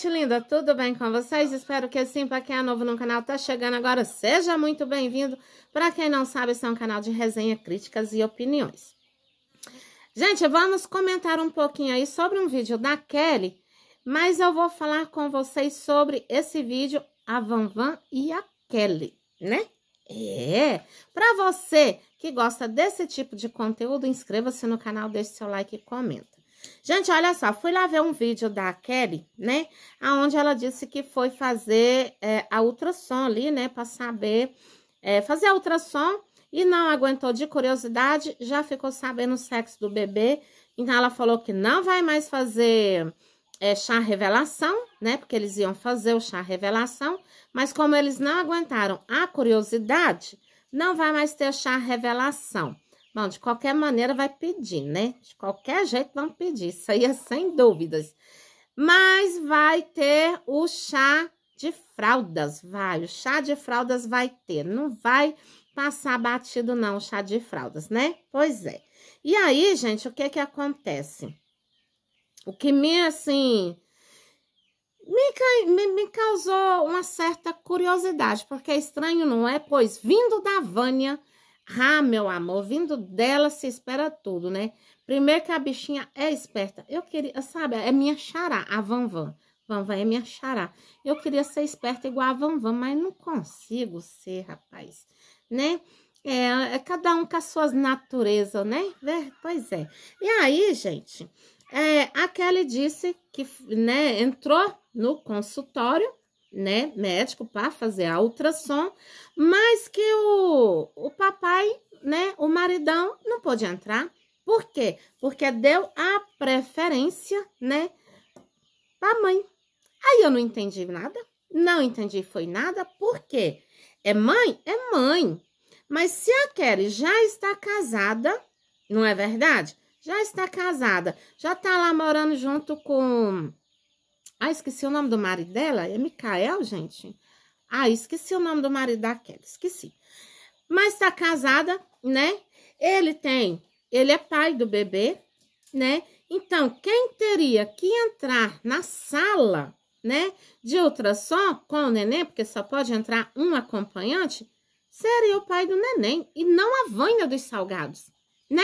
gente linda, tudo bem com vocês? Espero que sim. para quem é novo no canal, tá chegando agora, seja muito bem-vindo. Para quem não sabe, esse é um canal de resenha, críticas e opiniões. Gente, vamos comentar um pouquinho aí sobre um vídeo da Kelly, mas eu vou falar com vocês sobre esse vídeo, a Van Van e a Kelly, né? É, para você que gosta desse tipo de conteúdo, inscreva-se no canal, deixe seu like e comenta. Gente, olha só, fui lá ver um vídeo da Kelly, né? Onde ela disse que foi fazer é, a ultrassom ali, né? Pra saber é, fazer a ultrassom e não aguentou de curiosidade, já ficou sabendo o sexo do bebê. Então, ela falou que não vai mais fazer é, chá revelação, né? Porque eles iam fazer o chá revelação, mas como eles não aguentaram a curiosidade, não vai mais ter chá revelação. Bom, de qualquer maneira vai pedir, né? De qualquer jeito vão pedir, isso aí é sem dúvidas. Mas vai ter o chá de fraldas, vai. O chá de fraldas vai ter, não vai passar batido não o chá de fraldas, né? Pois é. E aí, gente, o que que acontece? O que me, assim, me, me, me causou uma certa curiosidade, porque é estranho, não é? Pois, vindo da Vânia ah, meu amor, vindo dela se espera tudo, né? Primeiro que a bichinha é esperta. Eu queria, sabe, é minha xará, a Vanvan. Vanvan é minha xará. Eu queria ser esperta igual a Vanvan, mas não consigo ser, rapaz, né? É, é cada um com as suas naturezas, né? É, pois é. E aí, gente, é, a Kelly disse que, né, entrou no consultório né, médico para fazer a ultrassom, mas que o, o papai, né, o maridão não pôde entrar. Por quê? Porque deu a preferência, né, para mãe. Aí eu não entendi nada, não entendi foi nada, por quê? É mãe? É mãe. Mas se a Kelly já está casada, não é verdade? Já está casada, já está lá morando junto com ah, esqueci o nome do marido dela? É Micael, gente? Ah, esqueci o nome do marido daquela, esqueci. Mas tá casada, né? Ele tem, ele é pai do bebê, né? Então, quem teria que entrar na sala, né, de só com o neném, porque só pode entrar um acompanhante, seria o pai do neném e não a vanha dos salgados, né?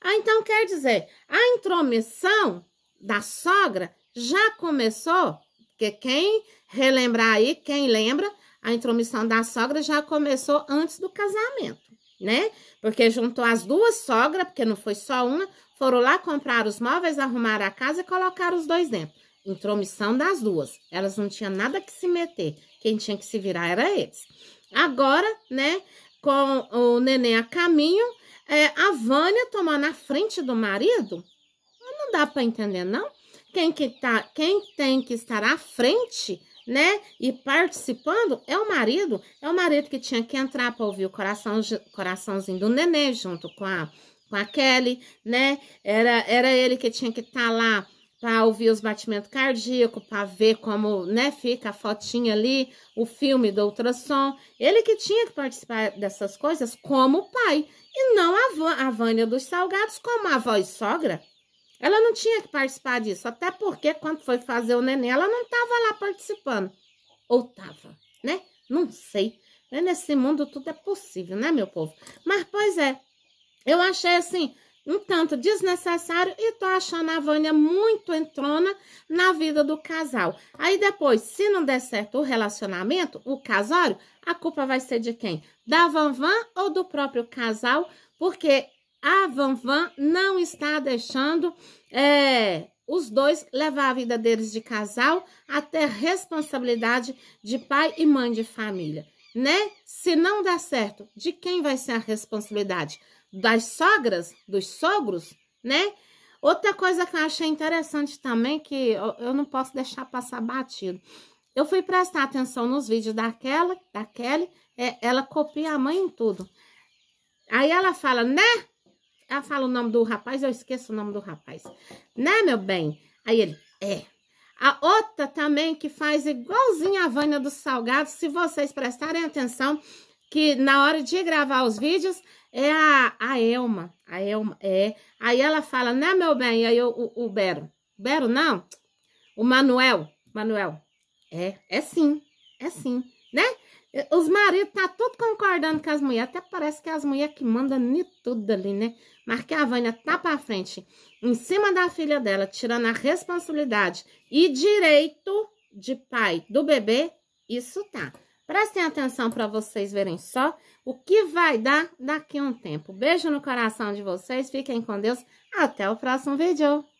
Ah, então quer dizer, a intromissão da sogra já começou, porque quem relembrar aí, quem lembra, a intromissão da sogra já começou antes do casamento, né? Porque juntou as duas sogras, porque não foi só uma, foram lá comprar os móveis, arrumar a casa e colocar os dois dentro. Intromissão das duas. Elas não tinham nada que se meter. Quem tinha que se virar era eles. Agora, né, com o neném a caminho, é, a Vânia tomando na frente do marido, não dá para entender, não? quem, que tá, quem tem que estar à frente, né? E participando é o marido. É o marido que tinha que entrar para ouvir o coração, coraçãozinho do nenê junto com a, com a Kelly, né? Era, era ele que tinha que estar tá lá para ouvir os batimentos cardíacos, para ver como né, fica a fotinha ali, o filme do ultrassom. Ele que tinha que participar dessas coisas como pai, e não a, Vânia dos Salgados como avó e sogra. Ela não tinha que participar disso, até porque quando foi fazer o neném, ela não estava lá participando. Ou estava, né? Não sei. Né, nesse mundo tudo é possível, né, meu povo? Mas, pois é, eu achei assim, um tanto desnecessário e tô achando a Vânia muito entrona na vida do casal. Aí depois, se não der certo o relacionamento, o casório, a culpa vai ser de quem? Da Van van ou do próprio casal? Porque a Vanvan não está deixando é, os dois levar a vida deles de casal até responsabilidade de pai e mãe de família, né? Se não dá certo, de quem vai ser a responsabilidade? Das sogras? Dos sogros? Né? Outra coisa que eu achei interessante também, que eu, não posso deixar passar batido. Eu fui prestar atenção nos vídeos daquela, da Kelly, é, ela copia a mãe em tudo. Aí ela fala, né? Ela fala o nome do rapaz, eu esqueço o nome do rapaz. Né, meu bem? Aí ele, é. A outra também que faz igualzinha a Vânia dos Salgados, se vocês prestarem atenção, que na hora de gravar os vídeos é a, a Elma. A Elma, é. Aí ela fala, né, meu bem? E aí eu, o, o Bero. Bero, não? O Manuel. Manuel. É, é sim. É sim, né? Os maridos tá tudo concordando com as mulheres. Até parece que as mulheres que mandam em tudo ali, né? Mas que a Vânia tá pra frente, em cima da filha dela, tirando a responsabilidade e direito de pai do bebê, isso tá. Prestem atenção para vocês verem só o que vai dar daqui a um tempo. Beijo no coração de vocês, fiquem com Deus. Até o próximo vídeo.